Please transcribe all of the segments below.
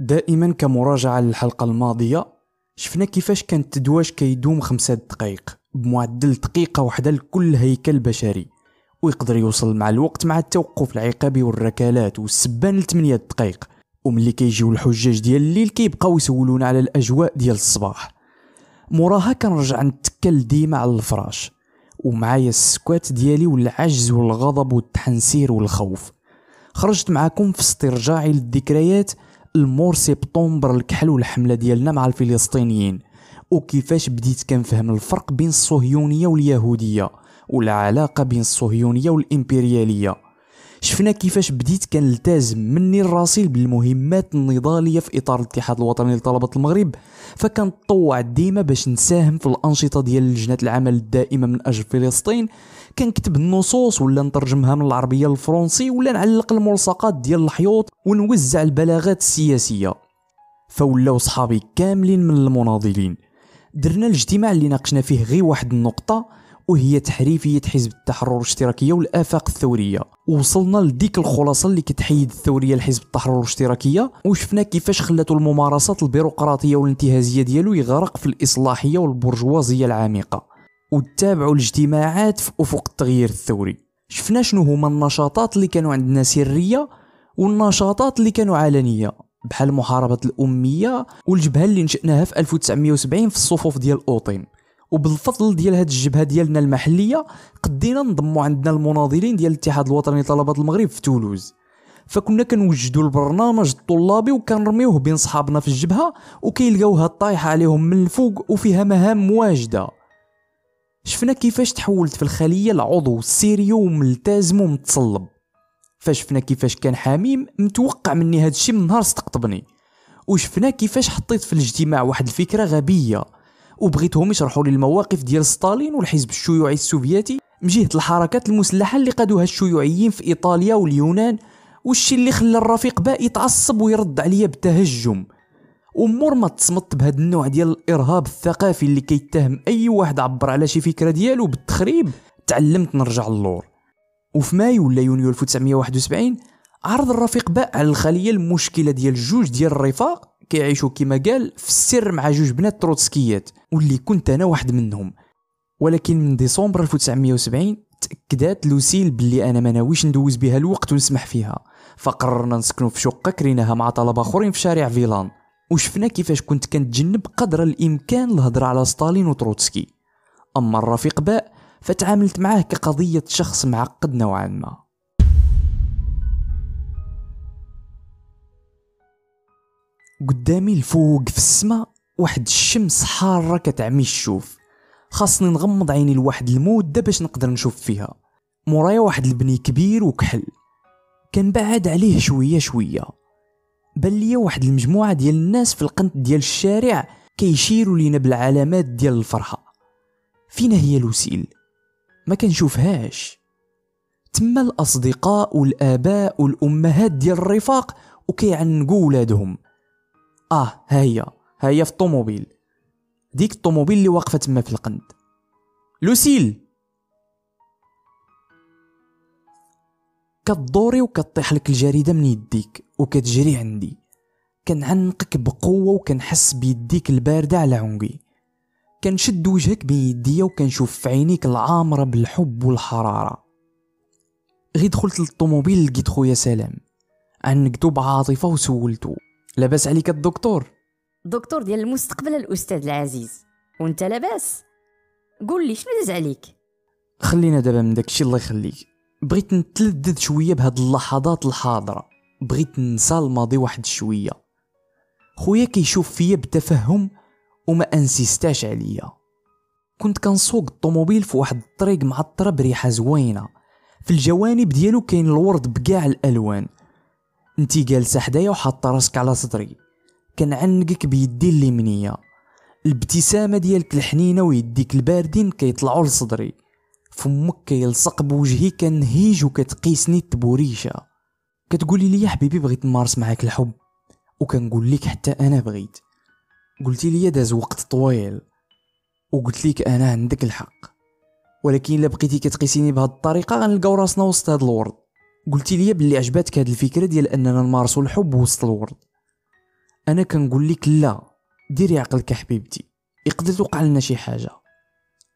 دائما كمراجعة للحلقة الماضية شفنا كيفاش كان التدواج كيدوم خمسة دقايق بمعدل دقيقة واحدة لكل هيكل بشري ويقدر يوصل مع الوقت مع التوقف العقابي والركالات والسبان لثمانية دقايق وملي كيجيو الحجاج ديال الليل كيبقاو يسولونا على الاجواء ديال الصباح موراها كنرجع نتكل ديما على الفراش ومعايا السكوات ديالي والعجز والغضب والتحنسير والخوف خرجت معاكم في استرجاعي للذكريات المور سبتمبر الكحل والحمله ديالنا مع الفلسطينيين وكيفاش بديت كنفهم الفرق بين الصهيونيه واليهوديه والعلاقه بين الصهيونيه والامبرياليه شفنا كيفاش بديت كنلتزم مني الراسيل بالمهمات النضاليه في اطار الاتحاد الوطني لطلبه المغرب فكنطوع ديما باش نساهم في الانشطه ديال لجنه العمل الدائمه من اجل فلسطين كنكتب النصوص ولا نترجمها من العربيه للفرنسي ولا نعلق الملصقات ديال الحيوط ونوزع البلاغات السياسيه فولاو صحابي كاملين من المناضلين درنا الاجتماع اللي ناقشنا فيه غير واحد النقطه وهي تحريفيه حزب التحرر الاشتراكيه والافاق الثوريه وصلنا لديك الخلاصه اللي كتحيد الثوريه لحزب التحرر الاشتراكيه وشفنا كيفاش خلاتو الممارسات البيروقراطيه والانتهازيه ديالو يغرق في الاصلاحيه والبرجوازيه العميقه وتابعوا الاجتماعات في افق التغيير الثوري شفنا شنو هما النشاطات اللي كانوا عندنا سريه والنشاطات اللي كانوا علنيه بحال محاربه الاميه والجبهه اللي نشأناها في 1970 في الصفوف ديال اوطين وبالفضل ديال هاد الجبهه ديالنا المحليه قدينا نضموا عندنا المناضلين ديال الاتحاد الوطني لطلبه المغرب في تولوز فكنا كنوجدوا البرنامج الطلابي وكنرميوه بين صحابنا في الجبهه وكيلقاوها طايحه عليهم من الفوق وفيها مهام مواجده شفنا كيفاش تحولت في الخلية لعضو سيريو وملتزم ومتصلب فشفنا كيفاش كان حميم متوقع مني هاد الشي من نهار استقطبني وشفنا كيفاش حطيت في الاجتماع واحد الفكرة غبية وبغيتهم يشرحوا لي المواقف ديال ستالين والحزب الشيوعي السوفيتي من جهة الحركات المسلحة اللي قادوها الشيوعيين في إيطاليا واليونان والشي اللي خلى الرفيق باء يتعصب ويرد عليا بتهجم ومور ما تصمت بهذا النوع ديال الارهاب الثقافي اللي كيتهم اي واحد عبر على شي فكره ديالو بالتخريب تعلمت نرجع للور وفي مايو ولا يونيو 1971 عرض الرفيق باء على الخليه المشكله ديال جوج ديال الرفاق كيعيشوا كما قال في السر مع جوج بنات تروتسكيات واللي كنت انا واحد منهم ولكن من ديسمبر 1970 تاكدت لوسيل بلي انا ما ناويش ندوز بها الوقت ونسمح فيها فقررنا نسكنوا في شقه كريناها مع طلبه اخرين في شارع فيلان وشفنا كيفاش كنت كنتجنب قدر الامكان الهضره على ستالين وتروتسكي اما الرفيق باء فتعاملت معاه كقضيه شخص معقد نوعا ما قدامي الفوق في السماء واحد الشمس حاره كتعمي الشوف خاصني نغمض عيني لواحد المده باش نقدر نشوف فيها مورايا واحد البني كبير وكحل كان بعد عليه شويه شويه بان ليا واحد المجموعه ديال الناس في القنت ديال الشارع كيشيروا لينا بالعلامات ديال الفرحه فينا هي لوسيل ما كنشوفهاش تما الاصدقاء والاباء والامهات ديال الرفاق وكيعنقوا ولادهم اه ها هي ها هي في الطوموبيل ديك الطوموبيل اللي واقفه تما في القند لوسيل كدوري وكطيح لك الجريده من يديك وكتجري عندي كنعنقك بقوة وكنحس بيديك الباردة على عنقي كنشد وجهك بين يديا وكنشوف في عينيك العامرة بالحب والحرارة غي دخلت للطوموبيل لقيت خويا سلام عنقتو بعاطفة وسولتو لاباس عليك الدكتور دكتور ديال المستقبل الاستاذ العزيز وانت لاباس قول لي شنو داز عليك خلينا دابا من داكشي الله يخليك بغيت نتلذذ شويه بهاد اللحظات الحاضره بغيت ننسى الماضي واحد شويه خويا كيشوف فيا بتفهم وما انسيستاش عليا كنت كنسوق الطوموبيل في واحد الطريق معطره بريحه زوينه في الجوانب ديالو كاين الورد بكاع الالوان انتي جالسه حدايا وحاطه راسك على صدري كنعنقك بيدي اليمنيه الابتسامه ديالك الحنينه ويديك الباردين كيطلعوا لصدري فمك كيلصق بوجهي كنهيج وكتقيسني التبوريشه كتقولي لي يا حبيبي بغيت نمارس معاك الحب وكنقول لك حتى انا بغيت قلتي لي داز وقت طويل وقلت لك انا عندك الحق ولكن الا بقيتي كتقيسيني بهاد الطريقه غنلقاو راسنا وسط هاد الورد قلتي لي باللي عجباتك هاد الفكره ديال اننا نمارسو الحب وسط الورد انا كنقول لك لا ديري عقلك حبيبتي يقدر توقع لنا شي حاجه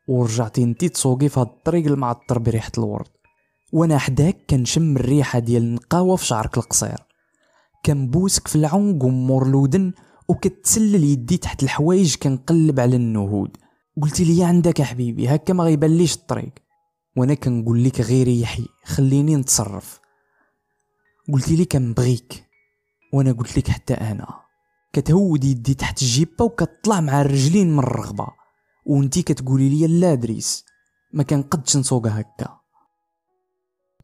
ورجعتي انتي تسوقي في هاد الطريق المعطر بريحه الورد وانا حداك كنشم الريحه ديال النقاوه في شعرك القصير كنبوسك في العنق ومور الودن وكتسلل يدي تحت الحوايج كنقلب على النهود قلت لي عندك يا حبيبي هكا ما غيبليش الطريق وانا كنقول لك غير يحيي خليني نتصرف قلت لي كنبغيك وانا قلت لك حتى انا كتهود يدي تحت الجيبه وكتطلع مع الرجلين من الرغبه وانتي كتقولي لي لا دريس ما كنقدش نسوق هكا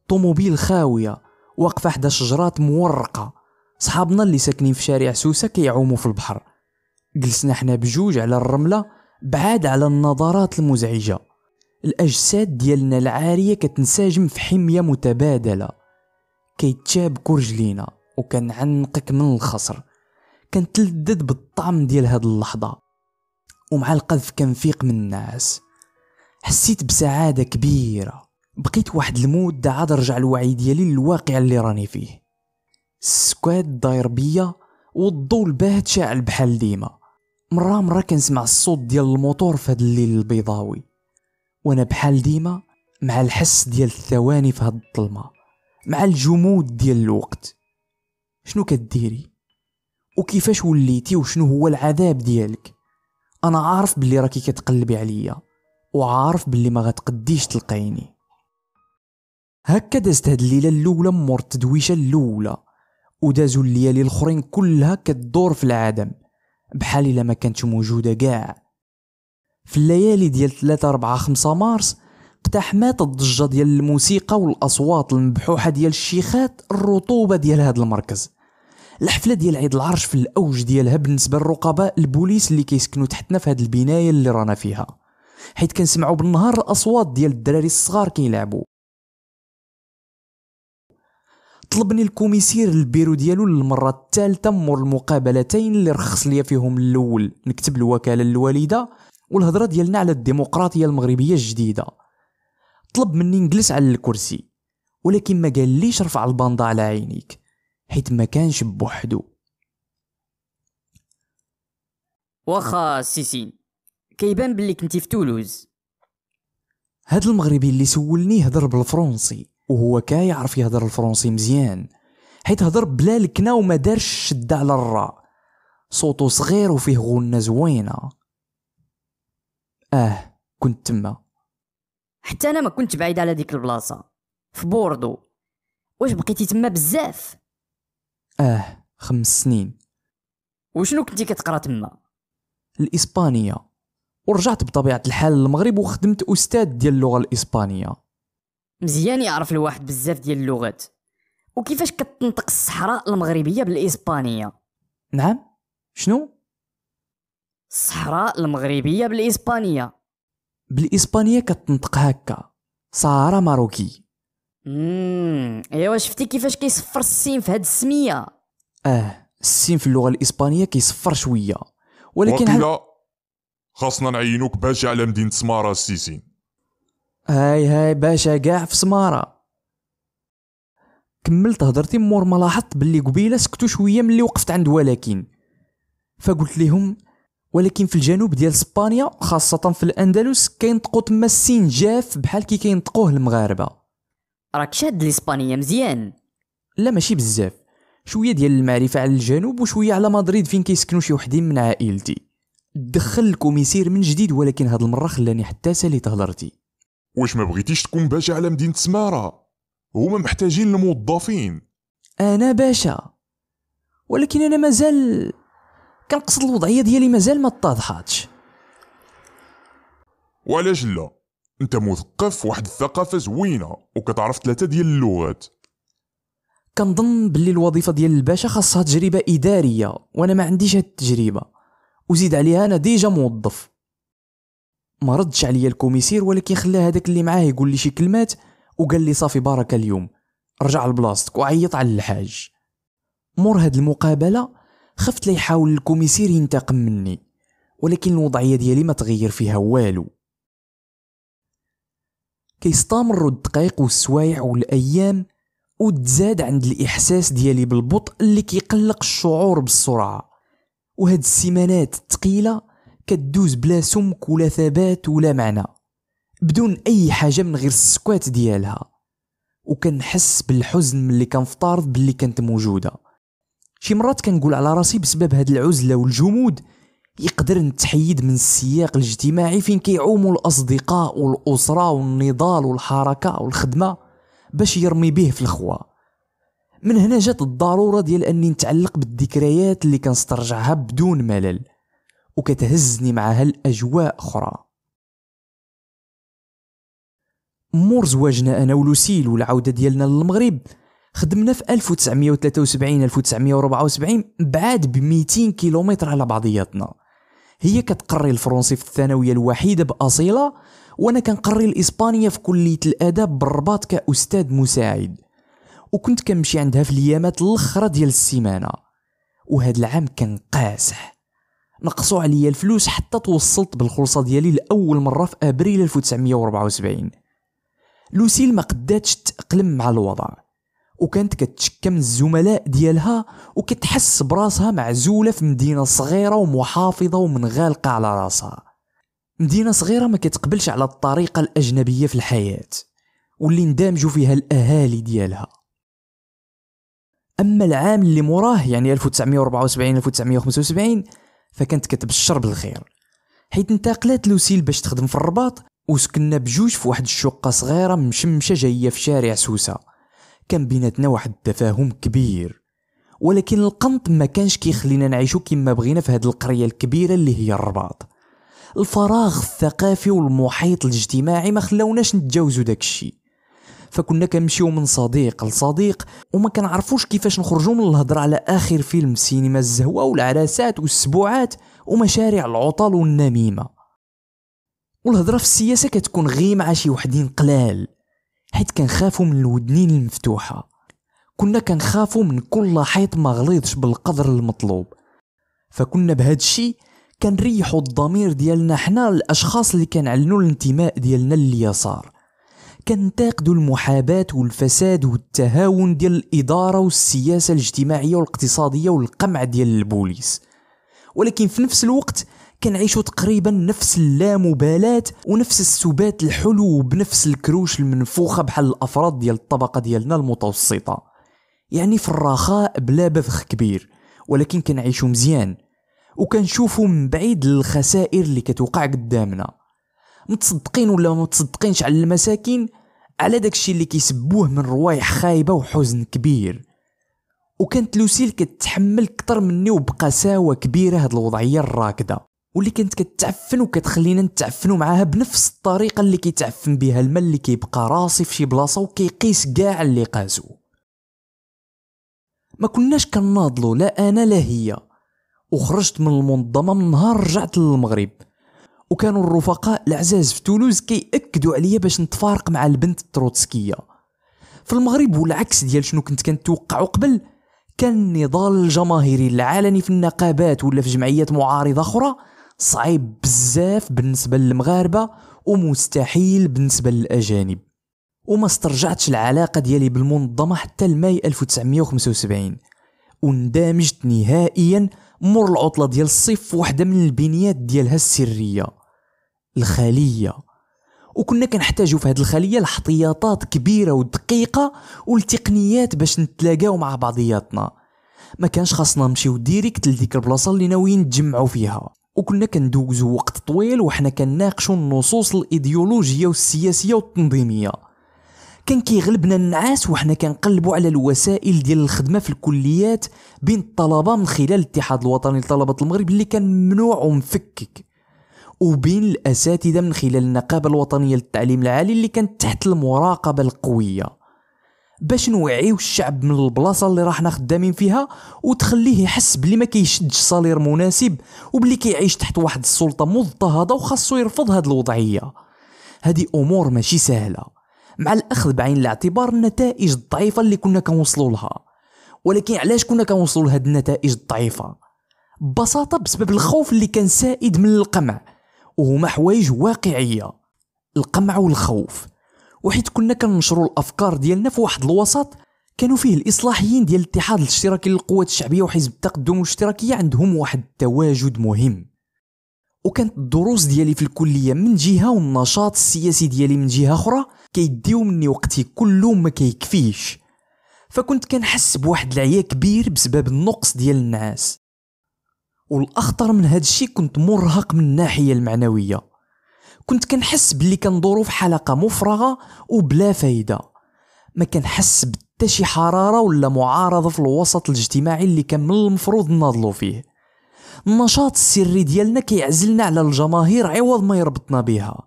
طوموبيل خاويه واقفه حدا شجرات مورقه صحابنا اللي ساكنين في شارع سوسه كيعوموا في البحر جلسنا حنا بجوج على الرمله بعاد على النظرات المزعجه الاجساد ديالنا العاريه كتنسجم في حميه متبادله كرجلينا رجلينا عنقك من الخصر كنتلذذ بالطعم ديال هاد اللحظه ومع القذف كنفيق من النعاس حسيت بسعاده كبيره بقيت واحد المود عاد رجع الوعي ديالي للواقع اللي راني فيه السكواد داير بيا والضو الباهت شاعل بحال ديما مرة مرة كنسمع الصوت ديال الموتور في هاد الليل البيضاوي وانا بحال ديما مع الحس ديال الثواني في هاد الظلمة مع الجمود ديال الوقت شنو كديري وكيفاش وليتي وشنو هو العذاب ديالك انا عارف بلي راكي كتقلبي عليا وعارف بلي ما غتقديش تلقيني هكا دازت هاد الليله الاولى مور التدويشه الاولى ودازو الليالي الاخرين كلها كدور في العدم بحال الا ما كانتش موجوده كاع في الليالي ديال 3 4 5 مارس اقتحمات الضجه ديال الموسيقى والاصوات المبحوحه ديال الشيخات الرطوبه ديال هذا المركز الحفله ديال عيد العرش في الاوج ديالها بالنسبه للرقباء البوليس اللي كيسكنوا تحتنا في هذه البنايه اللي رانا فيها حيت كنسمعوا بالنهار الاصوات ديال الدراري الصغار كيلعبوا طلبني الكوميسير البيرو ديالو للمره الثالثه مور المقابلتين اللي رخص ليا فيهم الاول نكتب الوكاله للوالده والهضره ديالنا على الديمقراطيه المغربيه الجديده طلب مني نجلس على الكرسي ولكن ما قال ليش رفع الباندا على عينيك حيت ما كانش بوحدو واخا سيسين كيبان بلي كنتي في تولوز هاد المغربي اللي سولني هضر بالفرنسي وهو كا يعرف يهضر الفرنسي مزيان حيت هضر بلا لكنة وما دارش شدة على الراء صوته صغير وفيه غنة زوينة اه كنت تما حتى انا ما كنت بعيد على ديك البلاصه في بوردو واش بقيتي تما بزاف اه خمس سنين وشنو كنتي كتقرا تما الاسبانيه ورجعت بطبيعه الحال للمغرب وخدمت استاذ ديال اللغه الاسبانيه مزيان يعرف الواحد بزاف ديال اللغات وكيفاش كتنطق الصحراء المغربيه بالاسبانيه نعم شنو الصحراء المغربيه بالاسبانيه بالاسبانيه كتنطق هكا صحراء ماروكي امم ايوا شفتي كيفاش كيصفر السين في هاد السميه اه السين في اللغه الاسبانيه كيصفر شويه ولكن هل... خاصنا نعينوك باش على مدينه سماره السيسين هاي هاي باشا كاع في سماره كملت هضرتي مور ما لاحظت بلي قبيله سكتوا شويه ملي وقفت عند ولكن فقلت لهم ولكن في الجنوب ديال اسبانيا خاصه في الاندلس كينطقوا تما السين جاف بحال كي كينطقوه المغاربه راك شاد الاسبانيه مزيان لا ماشي بزاف شويه ديال المعرفه على الجنوب وشويه على مدريد فين كيسكنوا شي وحدين من عائلتي دخل الكوميسير من جديد ولكن هاد المره خلاني حتى ساليت هضرتي واش ما بغيتيش تكون باشا على مدينه سماره هما محتاجين الموظفين انا باشا ولكن انا مازال كنقصد الوضعيه ديالي مازال ما اتضحاتش وعلاش لا انت مثقف واحد الثقافه زوينه وكتعرف ثلاثه ديال اللغات كنظن باللي الوظيفه ديال الباشا خاصها تجربه اداريه وانا ما عنديش هاد التجربه وزيد عليها انا ديجا موظف ما ردش عليا الكوميسير ولكن خلى هذاك اللي معاه يقول لي شي كلمات وقال لي صافي بارك اليوم رجع لبلاصتك وعيط على الحاج مور هاد المقابله خفت لي يحاول الكوميسير ينتقم مني ولكن الوضعيه ديالي ما تغير فيها والو كيستمر الدقائق والسوايع والايام وتزاد عند الاحساس ديالي بالبطء اللي كيقلق الشعور بالسرعه وهاد السيمانات الثقيله كدوز بلا سمك ولا ثبات ولا معنى بدون اي حاجه من غير السكوات ديالها وكنحس بالحزن ملي فطارد باللي كانت موجوده شي مرات كنقول على راسي بسبب هاد العزله والجمود يقدر نتحيد من السياق الاجتماعي فين كيعوموا الاصدقاء والاسره والنضال والحركه والخدمه باش يرمي به في الخوا من هنا جات الضروره ديال اني نتعلق بالذكريات اللي كنسترجعها بدون ملل وكتهزني معها الأجواء أخرى مور زواجنا أنا ولوسيل والعودة ديالنا للمغرب خدمنا في 1973 1974 بعاد ب 200 كيلومتر على بعضياتنا هي كتقري الفرنسي في الثانويه الوحيده باصيله وانا كنقري الاسبانيه في كليه الاداب بالرباط كاستاذ مساعد وكنت كنمشي عندها في اليامات الاخرى ديال السيمانه وهذا العام كان قاسح نقصوا عليا الفلوس حتى توصلت بالخلصة ديالي لأول مرة في أبريل 1974 لوسيل ما قداتش تتأقلم مع الوضع وكانت كتشكى من الزملاء ديالها وكتحس براسها معزولة في مدينة صغيرة ومحافظة ومنغالقة على راسها مدينة صغيرة ما كتقبلش على الطريقة الأجنبية في الحياة واللي اندمجوا فيها الأهالي ديالها أما العام اللي مراه يعني 1974 1975 فكانت كتبشر بالخير حيت انتقلت لوسيل باش تخدم في الرباط وسكننا بجوج في واحد الشقة صغيرة مشمشة جاية في شارع سوسة كان بيناتنا واحد التفاهم كبير ولكن القنط ما كانش كيخلينا نعيشو كما بغينا في هاد القرية الكبيرة اللي هي الرباط الفراغ الثقافي والمحيط الاجتماعي ما خلوناش نتجاوزو داكشي فكنا كنمشيو من صديق لصديق وما كنعرفوش كيفاش نخرجوا من الهضره على اخر فيلم سينما الزهوه والعراسات والسبوعات ومشاريع العطل والنميمه والهضره في السياسه كتكون غي مع شي وحدين قلال حيت كنخافوا من الودنين المفتوحه كنا كنخافوا من كل حيط ما غليظش بالقدر المطلوب فكنا بهذا الشيء كنريحوا الضمير ديالنا حنا الاشخاص اللي كنعلنوا الانتماء ديالنا لليسار كنتاقدوا المحاباة والفساد والتهاون ديال الإدارة والسياسة الاجتماعية والاقتصادية والقمع ديال البوليس ولكن في نفس الوقت كنعيشوا تقريبا نفس اللامبالاة ونفس السبات الحلو بنفس الكروش المنفوخة بحال الأفراد ديال الطبقة ديالنا المتوسطة يعني في الرخاء بلا بذخ كبير ولكن كنعيشوا مزيان وكنشوفوا من بعيد الخسائر اللي كتوقع قدامنا متصدقين ولا متصدقينش على المساكين على داكشي اللي كيسبوه من روايح خايبه وحزن كبير وكانت لوسيل كتحمل كتر مني وبقساوه كبيره هاد الوضعيه الراكده واللي كانت كتعفن وكتخلينا نتعفنوا معاها بنفس الطريقه اللي كيتعفن بها المال اللي كيبقى راسي في شي بلاصه وكيقيس كاع اللي قاسو ما كناش كناضلو لا انا لا هي وخرجت من المنظمه من نهار رجعت للمغرب وكانوا الرفقاء العزاز في تولوز كيأكدوا عليا باش نتفارق مع البنت التروتسكيه في المغرب والعكس ديال شنو كنت كنتوقعو قبل كان النضال الجماهيري العلني في النقابات ولا في جمعيات معارضه اخرى صعيب بزاف بالنسبه للمغاربه ومستحيل بالنسبه للاجانب وما استرجعتش العلاقه ديالي بالمنظمه حتى الماي 1975 واندمجت نهائيا مر العطله ديال الصيف في وحده من البنيات ديالها السريه الخليه وكنا كنحتاجو في هذه الخليه لاحتياطات كبيره ودقيقه والتقنيات باش نتلاقاو مع بعضياتنا ما كانش خاصنا نمشيو ديريكت لديك البلاصه اللي ناويين نتجمعو فيها وكنا كندوزو وقت طويل وحنا كناقشو النصوص الايديولوجيه والسياسيه والتنظيميه كان كيغلبنا النعاس وحنا كنقلبو على الوسائل ديال الخدمه في الكليات بين الطلبه من خلال الاتحاد الوطني لطلبه المغرب اللي كان ممنوع ومفكك وبين الاساتذه من خلال النقابه الوطنيه للتعليم العالي اللي كانت تحت المراقبه القويه باش نوعيو الشعب من البلاصه اللي راحنا خدامين فيها وتخليه يحس بلي ما كيشدش صالير مناسب وبلي كيعيش تحت واحد السلطه مضطهده وخاصو يرفض هاد الوضعيه هذه امور ماشي سهله مع الاخذ بعين الاعتبار النتائج الضعيفه اللي كنا كنوصلوا لها ولكن علاش كنا كنوصلوا لهاد النتائج الضعيفه ببساطه بسبب الخوف اللي كان سائد من القمع وهما حوايج واقعيه القمع والخوف وحيت كنا كننشروا الافكار ديالنا في واحد الوسط كانوا فيه الاصلاحيين ديال الاتحاد الاشتراكي للقوات الشعبيه وحزب التقدم الاشتراكيه عندهم واحد التواجد مهم وكانت الدروس ديالي في الكليه من جهه والنشاط السياسي ديالي من جهه اخرى كيديو مني وقتي كله ما كيكفيش فكنت كنحس بواحد العيا كبير بسبب النقص ديال النعاس والاخطر من هذا الشيء كنت مرهق من الناحيه المعنويه كنت كنحس باللي كندورو في حلقه مفرغه وبلا فايده ما كنحس حتى شي حراره ولا معارضه في الوسط الاجتماعي اللي كان من المفروض نناضلو فيه النشاط السري ديالنا كيعزلنا على الجماهير عوض ما يربطنا بها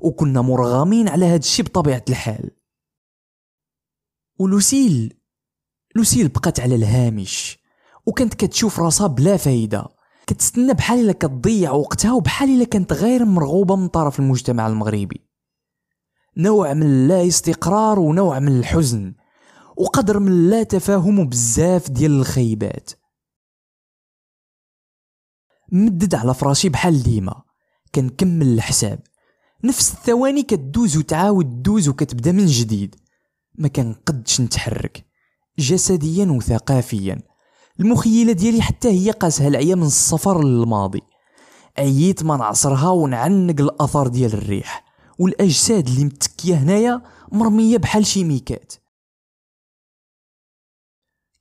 وكنا مرغمين على هاد الشي بطبيعه الحال ولوسيل لوسيل بقات على الهامش وكانت كتشوف راسها بلا فايده كتستنى بحال الا كتضيع وقتها وبحال الا كانت غير مرغوبه من طرف المجتمع المغربي نوع من اللا استقرار ونوع من الحزن وقدر من اللا تفاهم بزاف ديال الخيبات مدد على فراشي بحال ديما كنكمل الحساب نفس الثواني كتدوز وتعاود تدوز وكتبدا من جديد ما كنقدش نتحرك جسديا وثقافيا المخيله ديالي حتى هي قاسها العيا من السفر للماضي عييت من عصرها ونعنق الاثر ديال الريح والاجساد اللي متكيه هنايا مرميه بحال شي ميكات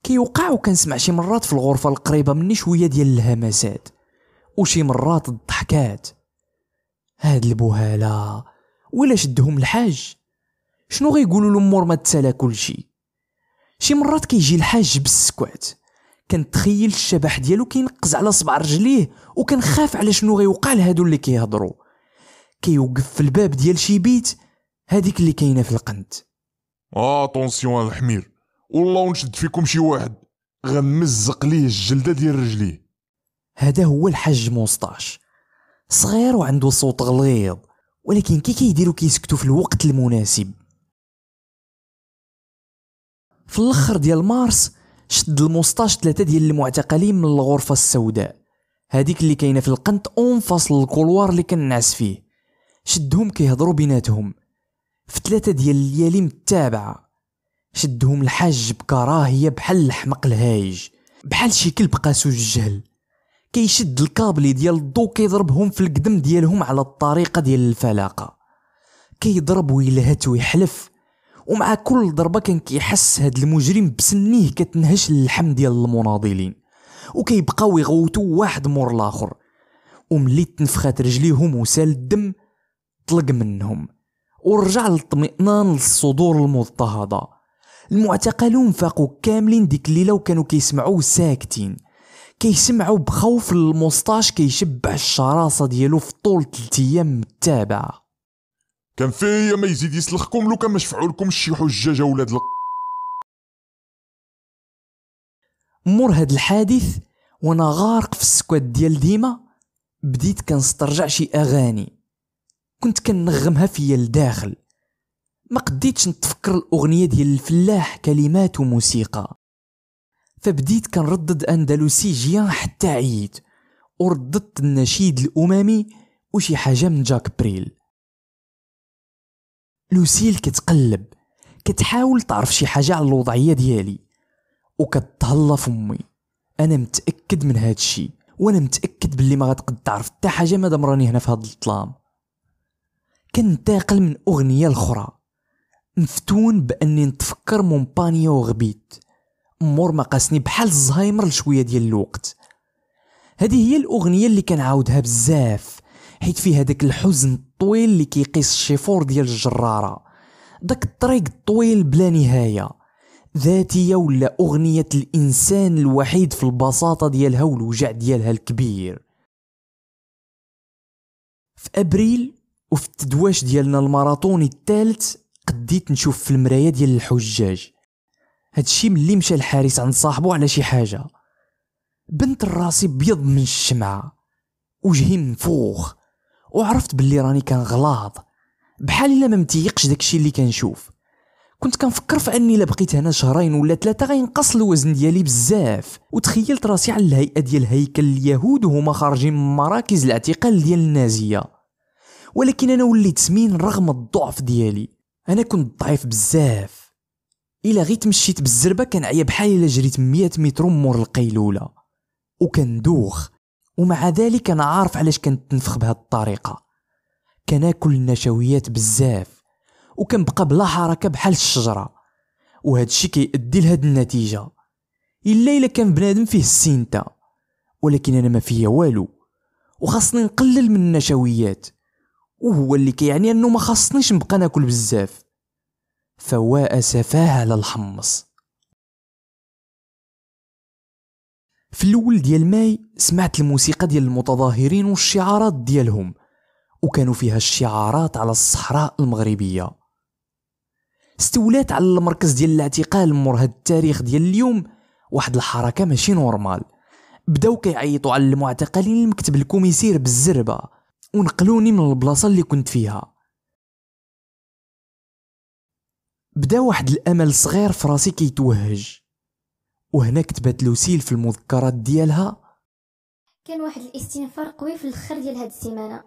كيوقع وكنسمع شي مرات في الغرفه القريبه مني شويه ديال الهمسات وشي مرات الضحكات هاد البهالة ولا شدهم الحاج شنو غيقولوا الامور ما تسالا كلشي شي مرات كيجي الحاج بالسكوات كنتخيل الشبح ديالو كينقز على صبع رجليه وكنخاف على شنو غيوقع لهادو اللي كيهضروا كيوقف في الباب ديال شي بيت هذيك اللي كاينه في القنت اتونسيون الحمير والله ونشد فيكم شي واحد غنمزق ليه الجلده ديال رجليه هذا هو الحاج موسطاش صغير وعنده صوت غليظ ولكن كي كيديرو كيسكتو في الوقت المناسب في الاخر ديال مارس شد المستاش ثلاثة ديال المعتقلين من الغرفة السوداء هذيك اللي كاينه في القنت اون فصل الكولوار اللي كنعس فيه شدهم كيهضروا بيناتهم في ثلاثة ديال الليالي متابعة شدهم الحاج بكراهية بحال الحمق الهايج بحال شي كلب قاسوج الجهل كيشد الكابلي ديال الضو كيضربهم في القدم ديالهم على الطريقة ديال الفلاقة كيضرب ويلهت ويحلف ومع كل ضربه كان كيحس هاد المجرم بسنيه كتنهش اللحم ديال المناضلين وكيبقاو يغوتوا واحد مور الاخر وملي تنفخات رجليهم وسال الدم طلق منهم ورجع للطمئنان للصدور المضطهده المعتقلون فاقوا كاملين ديك الليله وكانوا كيسمعوا ساكتين كيسمعوا بخوف الموسطاش كيشبع الشراسه ديالو في طول 3 ايام متابعه كان فيا ما يزيد يسلخكم لو كان ما لكم شي حجاجه ولاد ال... مور هاد الحادث وانا غارق في السكوات ديال ديما بديت كنسترجع شي اغاني كنت كنغمها فيا لداخل ما قديتش نتفكر الاغنيه ديال الفلاح كلمات وموسيقى فبديت كنردد اندلسي جيان حتى عييت ورددت النشيد الاممي وشي حاجه من جاك بريل لوسيل كتقلب كتحاول تعرف شي حاجه على الوضعيه ديالي وكتهلا فمي انا متاكد من هاد الشي وانا متاكد باللي ما غتقد تعرف حتى حاجه ما راني هنا في هاد الظلام كنتاقل من اغنيه لخرى مفتون باني نتفكر مومبانيا وغبيت مور ما قاسني بحال الزهايمر لشويه ديال الوقت هذه هي الاغنيه اللي كنعاودها بزاف حيت فيه هذاك الحزن الطويل اللي كيقيس الشيفور ديال الجراره داك الطريق الطويل بلا نهايه ذاتيه ولا اغنيه الانسان الوحيد في البساطه ديالها والوجع ديالها الكبير في ابريل وفي التدواش ديالنا الماراطوني الثالث قديت نشوف في المرايه ديال الحجاج هادشي ملي مشى الحارس عند صاحبو على شي حاجه بنت راسي بيض من الشمعه وجهي منفوخ وعرفت باللي راني كان غلاظ بحال الا ما متيقش داكشي اللي كنشوف كنت كنفكر في اني لبقيت بقيت هنا شهرين ولا ثلاثه غينقص الوزن ديالي بزاف وتخيلت راسي على الهيئه ديال هيكل اليهود وهما خارجين من مراكز الاعتقال ديال النازيه ولكن انا وليت سمين رغم الضعف ديالي انا كنت ضعيف بزاف الا غيت تمشيت بالزربه كنعيا بحال الا جريت 100 متر مور القيلوله وكندوخ ومع ذلك انا عارف علاش كنتنفخ بهذه الطريقه كناكل النشويات بزاف وكنبقى بلا حركه بحال الشجره وهذا الشيء كيؤدي لهاد النتيجه الا الا كان بنادم فيه السينتا ولكن انا ما فيا والو وخاصني نقلل من النشويات وهو اللي كيعني انه ما خاصنيش نبقى ناكل بزاف فوا على للحمص في الاول ديال ماي سمعت الموسيقى ديال المتظاهرين والشعارات ديالهم وكانوا فيها الشعارات على الصحراء المغربيه استولات على المركز ديال الاعتقال مر هاد التاريخ ديال اليوم واحد الحركه ماشي نورمال بداو كيعيطوا على المعتقلين لمكتب الكوميسير بالزربه ونقلوني من البلاصه اللي كنت فيها بدا واحد الامل صغير في راسي كيتوهج وهنا كتبت لوسيل في المذكرات ديالها كان واحد الاستنفار قوي في الاخر ديال هاد السيمانه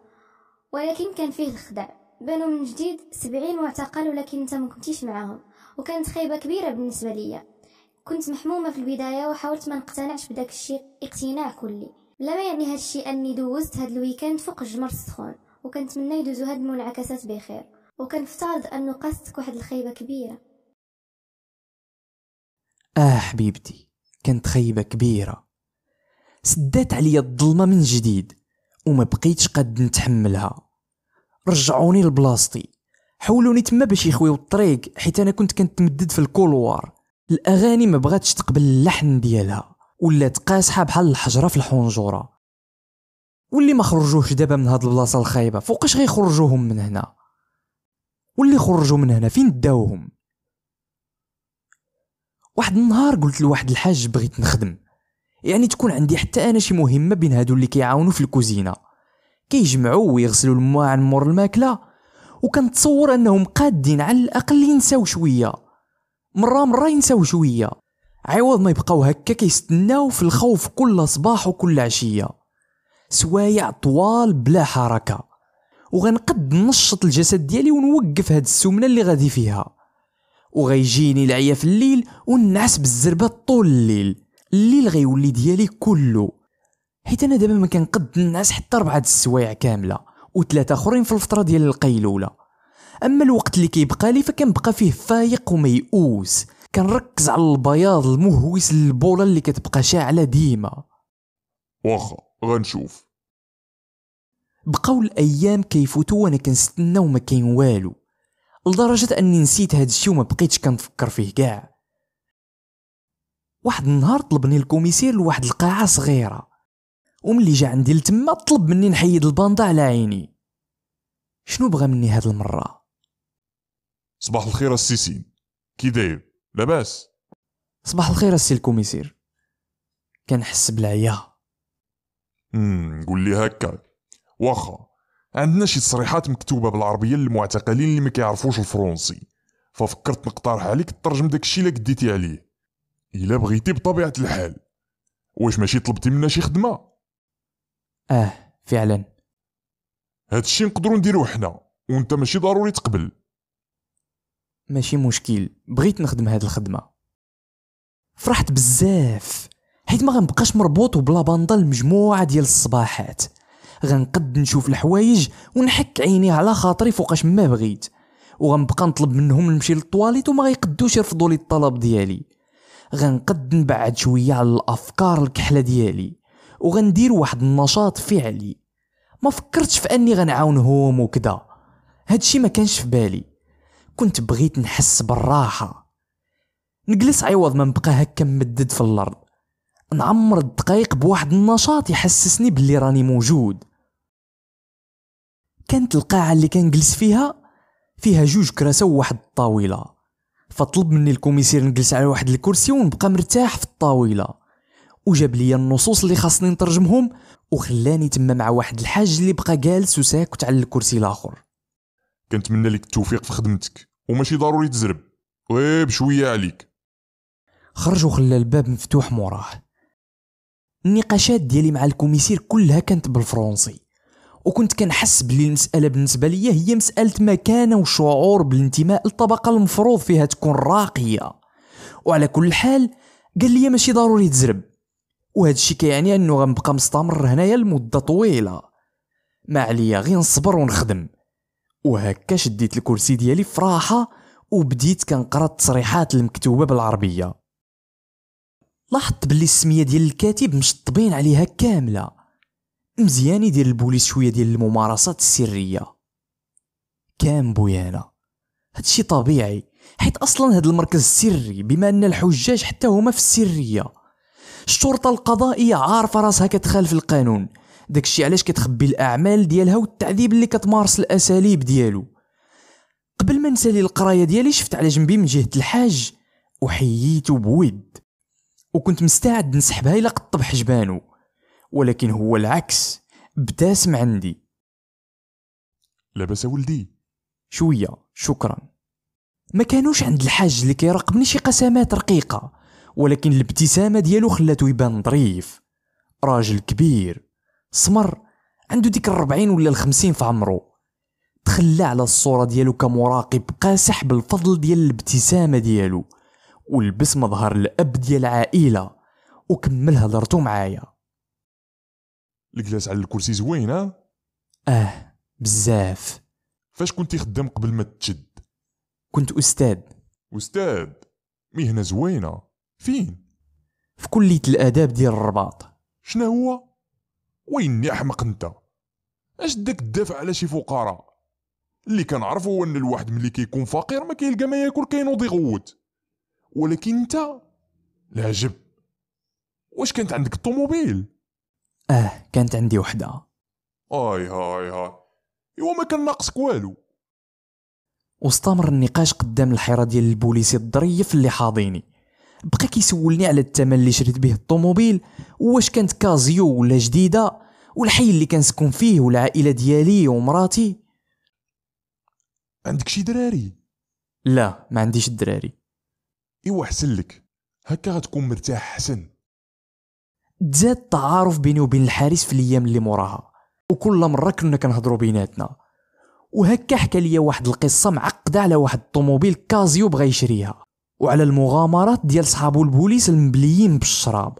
ولكن كان فيه الخدع بانوا من جديد سبعين معتقل ولكن انت ما كنتيش معاهم وكانت خيبه كبيره بالنسبه ليا كنت محمومه في البدايه وحاولت ما نقتنعش بداك الشيء اقتناع كلي بلا ما يعني هاد الشيء اني دوزت هاد الويكاند فوق الجمر السخون وكنتمنى يدوزو هاد المنعكسات بخير وكنفترض انه قصدك واحد الخيبه كبيره آه حبيبتي كانت خيبة كبيرة سدات عليا الظلمة من جديد وما بقيتش قد نتحملها رجعوني لبلاصتي حولوني تما باش يخويو الطريق حيت انا كنت كنتمدد في الكولوار الاغاني ما بغاتش تقبل اللحن ديالها ولات قاسحه بحال الحجره في الحنجره واللي ما خرجوش دابا من هاد البلاصه الخايبه فوقاش غيخرجوهم من هنا واللي خرجوا من هنا فين داوهم واحد النهار قلت لواحد الحاج بغيت نخدم يعني تكون عندي حتى انا شي مهمه بين هادو اللي كيعاونوا في الكوزينه كيجمعوا ويغسلوا المواعن مور الماكله وكنتصور انهم قادين على الاقل ينساو شويه مره مره ينساو شويه عوض ما يبقاو هكا كيستناو في الخوف كل صباح وكل عشيه سوايع طوال بلا حركه وغنقد نشط الجسد ديالي ونوقف هاد السمنه اللي غادي فيها وغيجيني العيا في الليل والنعس بالزربه طول الليل الليل غيولي ديالي كله حيت انا دابا ما كنقد النعس حتى ربعة د السوايع كامله وثلاثه اخرين في الفتره ديال القيلوله اما الوقت اللي كيبقى لي فكنبقى فيه فايق وميؤوس كنركز على البياض المهوس للبوله اللي كتبقى شاعله ديما واخا غنشوف بقاو الايام كيفوتو وانا كنستنى وما كاين والو لدرجه اني نسيت هاد الشيء وما بقيتش كنفكر فيه كاع واحد النهار طلبني الكوميسير لواحد القاعه صغيره وملي جا عندي لتما طلب مني نحيد الباندا على عيني شنو بغى مني هاد المره صباح الخير السيسي كي داير لاباس صباح الخير السي الكوميسير كنحس بالعيا امم قول لي هكا واخا عندنا شي تصريحات مكتوبه بالعربيه للمعتقلين اللي ما كيعرفوش الفرنسي ففكرت نقترح عليك ترجم داكشي اللي كديتي عليه الا بغيتي بطبيعه الحال واش ماشي طلبتي منا شي خدمه اه فعلا هادشي نقدروا نديروه حنا وانت ماشي ضروري تقبل ماشي مشكل بغيت نخدم هاد الخدمه فرحت بزاف حيت ما غنبقاش مربوط وبلا باندا لمجموعه ديال الصباحات غنقد نشوف الحوايج ونحك عيني على خاطري فوقاش ما بغيت وغنبقى نطلب منهم نمشي للطواليت وما غيقدوش يرفضوا لي الطلب ديالي غنقد نبعد شويه على الافكار الكحله ديالي وغندير واحد النشاط فعلي ما فكرتش في اني غنعاونهم وكذا هادشي ما كانش في بالي كنت بغيت نحس بالراحه نجلس عوض ما نبقى هكا ممدد في الارض نعمر الدقايق بواحد النشاط يحسسني بلي راني موجود كانت القاعة اللي جلس فيها فيها جوج كراسة وواحد الطاولة فطلب مني الكوميسير نجلس على واحد الكرسي ونبقى مرتاح في الطاولة وجاب ليا النصوص اللي خاصني نترجمهم وخلاني تما مع واحد الحاج اللي بقى جالس وساكت على الكرسي الاخر كنتمنى لك التوفيق في خدمتك وماشي ضروري تزرب وي بشويه عليك خرج وخلى الباب مفتوح موراه النقاشات ديالي مع الكوميسير كلها كانت بالفرنسي وكنت كنحس بلي المساله بالنسبه ليا هي مساله مكانه وشعور بالانتماء للطبقه المفروض فيها تكون راقيه وعلى كل حال قال لي ماشي ضروري تزرب وهذا الشيء كيعني انه غنبقى مستمر هنايا لمده طويله ما عليا غير نصبر ونخدم وهكا شديت الكرسي ديالي فراحه وبديت كنقرا التصريحات المكتوبه بالعربيه لاحظت بلي السميه ديال الكاتب مشطبين عليها كامله مزيان يدير البوليس شويه ديال الممارسات السريه كان بويانا هادشي طبيعي حيت اصلا هاد المركز السري بما ان الحجاج حتى هما في السريه الشرطه القضائيه عارفه راسها كتخالف القانون داكشي علاش كتخبي الاعمال ديالها والتعذيب اللي كتمارس الاساليب ديالو قبل ما نسالي القرايه ديالي شفت على جنبي من جهه الحاج وحييته بود وكنت مستعد نسحبها الا قطب حجبانو ولكن هو العكس ابتسم عندي لاباس ولدي شوية شكرا ما كانوش عند الحاج اللي كيراقبني شي قسمات رقيقة ولكن الابتسامة ديالو خلاتو يبان ظريف راجل كبير سمر عنده ديك الربعين ولا الخمسين في عمرو تخلى على الصورة ديالو كمراقب قاسح بالفضل ديال الابتسامة ديالو ولبس مظهر الأب ديال العائلة وكمل هضرتو معايا الجلاس على الكرسي زوين ها اه بزاف فاش كنت خدام قبل ما تشد كنت استاذ استاذ مهنه زوينه فين في كليه الاداب ديال الرباط شنو هو وين يا احمق انت اش داك الدافع على شي فقراء اللي كنعرفو هو ان الواحد ملي كيكون فقير ما كيلقى ما ياكل كينوض يغوت ولكن انت العجب واش كانت عندك الطوموبيل اه كانت عندي وحده اي هاي هاي ايوا ما كان ناقصك والو واستمر النقاش قدام الحيره ديال البوليسي الظريف اللي حاضيني بقى كيسولني على الثمن اللي شريت به الطوموبيل واش كانت كازيو ولا جديده والحي اللي كنسكن فيه والعائله ديالي ومراتي عندك شي دراري لا ما عنديش الدراري ايوا حسن لك هكا غتكون مرتاح حسن زاد التعارف بيني وبين الحارس في الايام اللي موراها وكل مره كنا كنهضروا بيناتنا وهكا حكى لي واحد القصه معقده على واحد الطوموبيل كازيو بغا يشريها وعلى المغامرات ديال صحابو البوليس المبليين بالشراب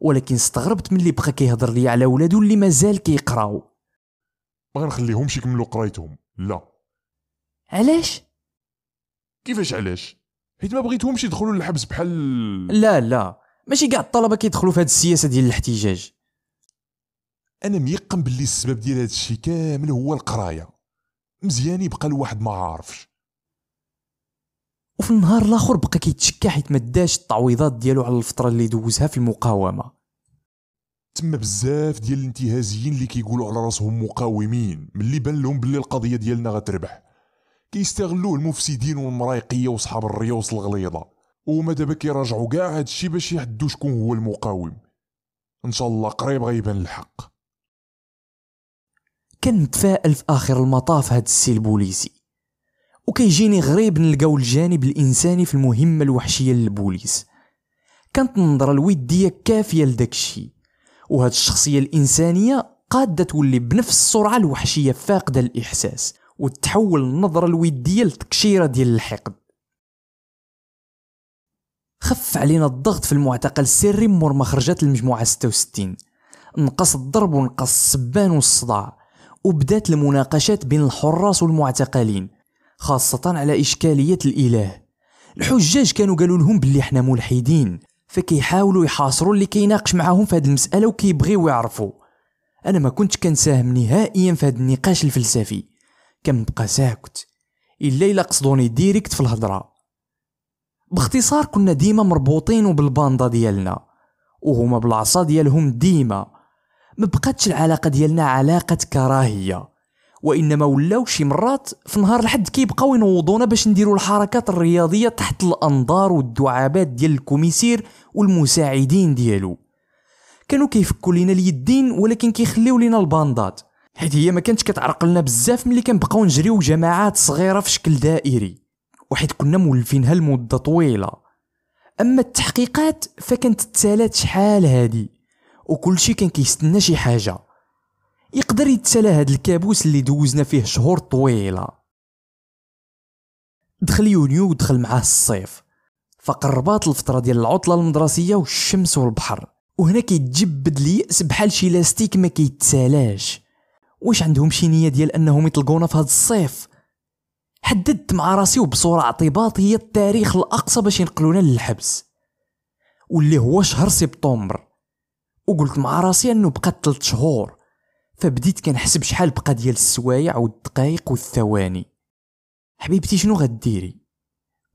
ولكن استغربت ملي بقى كيهضر لي على ولادو اللي مازال كيقراو ما غنخليهمش يكملوا قرايتهم لا علاش كيفاش علاش حيت ما بغيتهمش يدخلوا للحبس بحال لا لا ماشي كاع الطلبه كيدخلوا في هذه السياسه ديال الاحتجاج انا ميقن باللي السبب ديال هذا الشيء كامل هو القرايه مزيان بقى الواحد ما عارفش وفي النهار الاخر بقى كيتشكى حيت ما داش التعويضات ديالو على الفتره اللي دوزها في المقاومه تما بزاف ديال الانتهازيين اللي كيقولوا على راسهم مقاومين ملي بان لهم بلي القضيه ديالنا غتربح كيستغلوه المفسدين والمرايقيه وصحاب الريوس الغليظه وما دابا كيراجعوا كاع هادشي باش يحدوا شكون هو المقاوم ان شاء الله قريب غيبان الحق كنتفائل في اخر المطاف هاد السي البوليسي وكيجيني غريب نلقاو الجانب الانساني في المهمه الوحشيه للبوليس كانت النظره الوديه كافيه لداكشي وهاد الشخصيه الانسانيه قاده تولي بنفس السرعه الوحشيه فاقده الاحساس وتحول النظره الوديه لتكشيره ديال الحقد خف علينا الضغط في المعتقل السري مور ما خرجت المجموعة 66 نقص الضرب ونقص السبان والصداع وبدات المناقشات بين الحراس والمعتقلين خاصة على إشكالية الإله الحجاج كانوا قالوا لهم باللي حنا ملحدين فكيحاولوا يحاصروا اللي كيناقش معاهم في هذه المسألة وكيبغيو يعرفوا أنا ما كنتش كنساهم نهائيا في هذا النقاش الفلسفي كنبقى ساكت إلا إلا قصدوني ديريكت في الهضرة باختصار كنا ديما مربوطين بالباندا ديالنا وهما بالعصا ديالهم ديما ما بقاتش العلاقه ديالنا علاقه كراهيه وانما ولاو شي مرات في نهار الحد كيبقاو ينوضونا باش نديروا الحركات الرياضيه تحت الانظار والدعابات ديال الكوميسير والمساعدين ديالو كانوا كيفكوا لينا اليدين ولكن كيخليو لينا الباندات حيت هي ما كانتش كتعرقلنا بزاف ملي كنبقاو نجريو جماعات صغيره في شكل دائري وحيت كنا مولفينها لمده طويله اما التحقيقات فكانت تسالات شحال هادي وكلشي كان كيستنى شي حاجه يقدر يتسالى هاد الكابوس اللي دوزنا فيه شهور طويله دخل يونيو ودخل معاه الصيف فقربات الفتره ديال العطله المدرسيه والشمس والبحر وهنا كيتجبد الياس بحال شي لاستيك ما كيتسالاش واش عندهم شي نيه ديال انهم يطلقونا في هاد الصيف حددت مع راسي وبصوره اعتباط هي التاريخ الاقصى باش ينقلونا للحبس واللي هو شهر سبتمبر وقلت مع راسي انه بقى تلت شهور فبديت كنحسب شحال بقى ديال السوايع والدقائق والثواني حبيبتي شنو غديري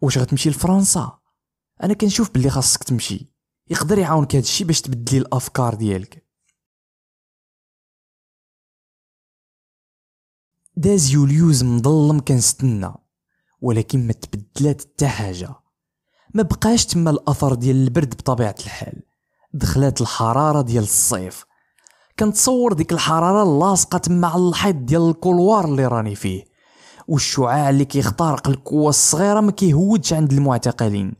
واش غتمشي لفرنسا انا كنشوف بلي خاصك تمشي يقدر يعاونك هادشي باش تبدلي الافكار ديالك داز يوليوز مظلم كنستنى ولكن ما تبدلات حتى حاجه ما بقاش تما الاثر ديال البرد بطبيعه الحال دخلات الحراره ديال الصيف كنتصور ديك الحراره اللاصقه تما على الحيط ديال الكولوار اللي راني فيه والشعاع اللي كيخترق القوه الصغيره ما كيهودش عند المعتقلين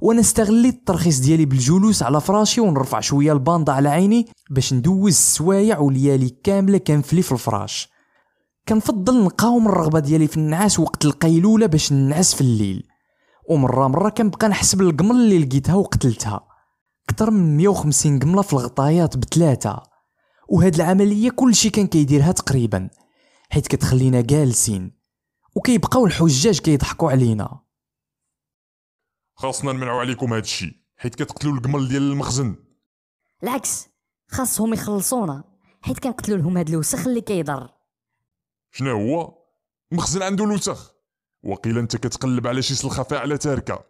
وانا استغليت الترخيص ديالي بالجلوس على فراشي ونرفع شويه الباندا على عيني باش ندوز السوايع وليالي كامله كنفلي في الفراش كنفضل نقاوم الرغبه ديالي في النعاس وقت القيلوله باش ننعس في الليل ومره مره كنبقى نحسب القمل اللي لقيتها وقتلتها اكثر من 150 قمله في الغطايات بثلاثه وهاد العمليه كلشي كان كيديرها تقريبا حيت كتخلينا جالسين وكيبقاو الحجاج كيضحكوا علينا خاصنا نمنعو عليكم هاد الشي حيت كتقتلوا القمل ديال المخزن العكس خاصهم يخلصونا حيت كنقتلوا لهم هاد الوسخ اللي كيضر شنو هو مخزن عنده الوسخ وقيل انت كتقلب على شي سلخه فاعله تاركه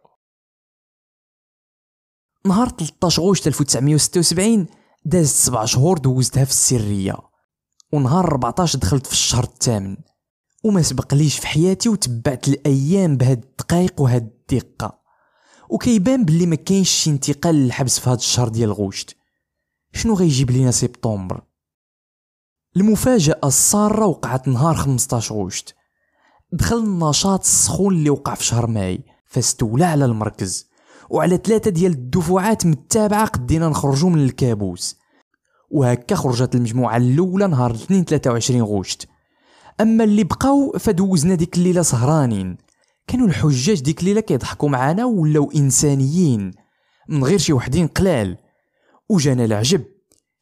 نهار 13 غشت 1976 دازت سبع شهور دوزتها في السريه ونهار 14 دخلت في الشهر الثامن وما سبقليش في حياتي وتبعت الايام بهاد الدقائق وهاد الدقه وكيبان بلي ما كاينش شي انتقال للحبس في هاد الشهر ديال غشت شنو غيجيب لينا سبتمبر المفاجأة السارة وقعت نهار 15 غشت دخل النشاط السخون اللي وقع في شهر ماي فاستولى على المركز وعلى ثلاثة ديال الدفعات متابعة قدينا نخرجوا من الكابوس وهكا خرجت المجموعة الأولى نهار 2 23 غشت أما اللي بقاو فدوزنا ديك الليلة سهرانين كانوا الحجاج ديك الليلة كيضحكوا معانا ولاو إنسانيين من غير شي وحدين قلال وجانا العجب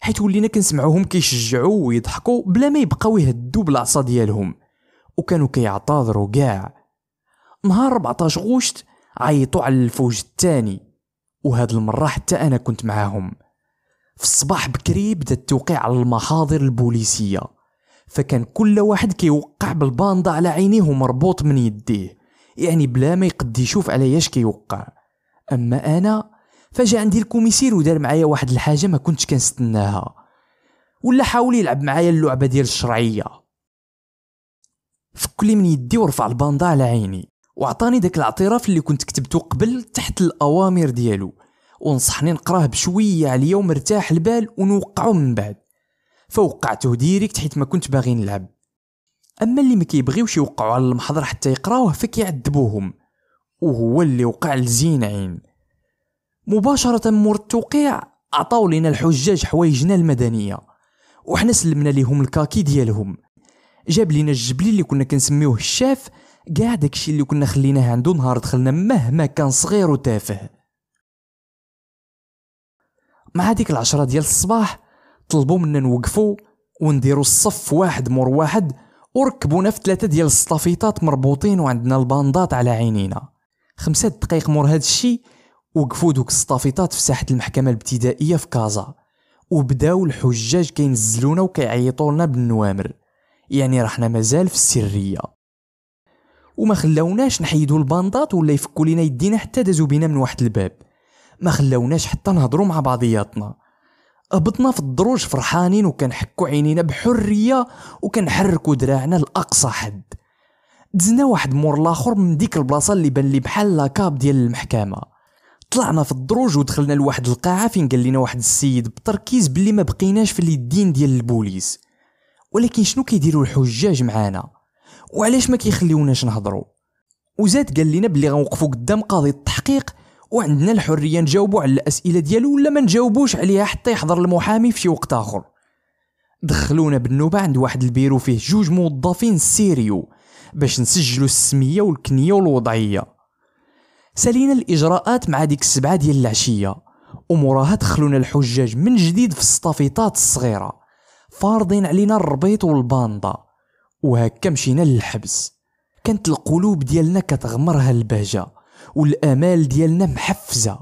حيت ولينا كنسمعوهم كيشجعوا ويضحكوا بلا ما يبقاو يهدوا بالعصا ديالهم وكانوا كيعتذروا كاع نهار 14 غشت عيطوا على الفوج الثاني وهاد المره حتى انا كنت معاهم في الصباح بكري بدا التوقيع على المحاضر البوليسيه فكان كل واحد كيوقع بالباندا على عينيه ومربوط من يديه يعني بلا ما يقد يشوف على ياش كيوقع اما انا فجا عندي الكوميسير ودار معايا واحد الحاجه ما كنتش كنستناها ولا حاول يلعب معايا اللعبه ديال الشرعيه فك لي من يدي ورفع الباندا على عيني وعطاني داك الاعتراف اللي كنت كتبته قبل تحت الاوامر ديالو ونصحني نقراه بشويه عليا ومرتاح البال ونوقعو من بعد فوقعته ديريكت حيت ما كنت باغي نلعب اما اللي ما كيبغيوش يوقعوا على المحضر حتى يقراوه فكيعذبوهم وهو اللي وقع لزين عين مباشره مور التوقيع عطاو لينا الحجاج حوايجنا المدنيه وحنا سلمنا ليهم الكاكي ديالهم جاب لينا الجبلي اللي كنا كنسميوه الشاف كاع داكشي اللي كنا خليناه عنده نهار دخلنا مهما كان صغير وتافه مع ديك العشرة ديال الصباح طلبوا منا نوقفوا ونديروا الصف واحد مور واحد وركبونا في ثلاثة ديال السطافيطات مربوطين وعندنا الباندات على عينينا خمسة دقايق مور هادشي وقفوا دوك السطافيطات في ساحه المحكمه الابتدائيه في كازا وبداو الحجاج كينزلونا وكيعيطوا لنا بالنوامر يعني رحنا مازال في السريه وما خلاوناش نحيدوا الباندات ولا يفكوا لينا يدينا حتى دازو بينا من واحد الباب ما خلاوناش حتى نهضروا مع بعضياتنا هبطنا في الدروج فرحانين وكنحكوا عينينا بحريه وكنحركوا دراعنا لاقصى حد دزنا واحد مور لاخر من ديك البلاصه اللي بان لي بحال لاكاب ديال المحكمه طلعنا في الدروج ودخلنا لواحد القاعه فين قال لنا واحد السيد بتركيز باللي ما بقيناش في اليدين ديال البوليس ولكن شنو كيديروا الحجاج معانا وعلاش ما كيخليوناش نهضروا وزاد قال لنا بلي غنوقفوا قدام قاضي التحقيق وعندنا الحريه نجاوبوا على الاسئله ديالو ولا ما نجاوبوش عليها حتى يحضر المحامي في شي وقت اخر دخلونا بالنوبه عند واحد البيرو فيه جوج موظفين سيريو باش نسجلوا السميه والكنيه والوضعيه سالينا الاجراءات مع ديك السبعه ديال العشيه وموراها دخلونا الحجاج من جديد في السطافيطات الصغيره فارضين علينا الربيط والباندا وهكا مشينا للحبس كانت القلوب ديالنا كتغمرها البهجه والامال ديالنا محفزه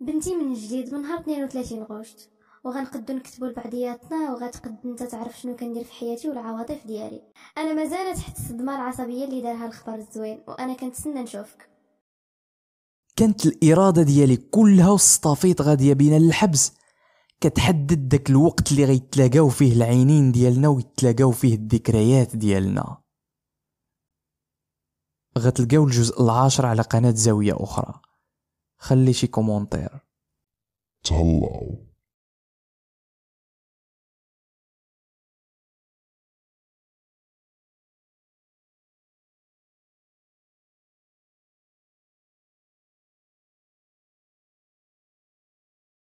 بنتي من جديد من نهار 32 غشت وغنقدو نكتبو لبعضياتنا وغتقد انت تعرف شنو كندير في حياتي والعواطف ديالي انا مازالت تحت الصدمه العصبيه اللي دارها الخبر الزوين وانا كنتسنى نشوفك كانت الاراده ديالي كلها وصطافيت غاديه بينا للحبس كتحدد داك الوقت اللي غيتلاقاو فيه العينين ديالنا ويتلاقاو فيه الذكريات ديالنا غتلقاو الجزء العاشر على قناة زاوية أخرى خلي شي كومونتير تهلاو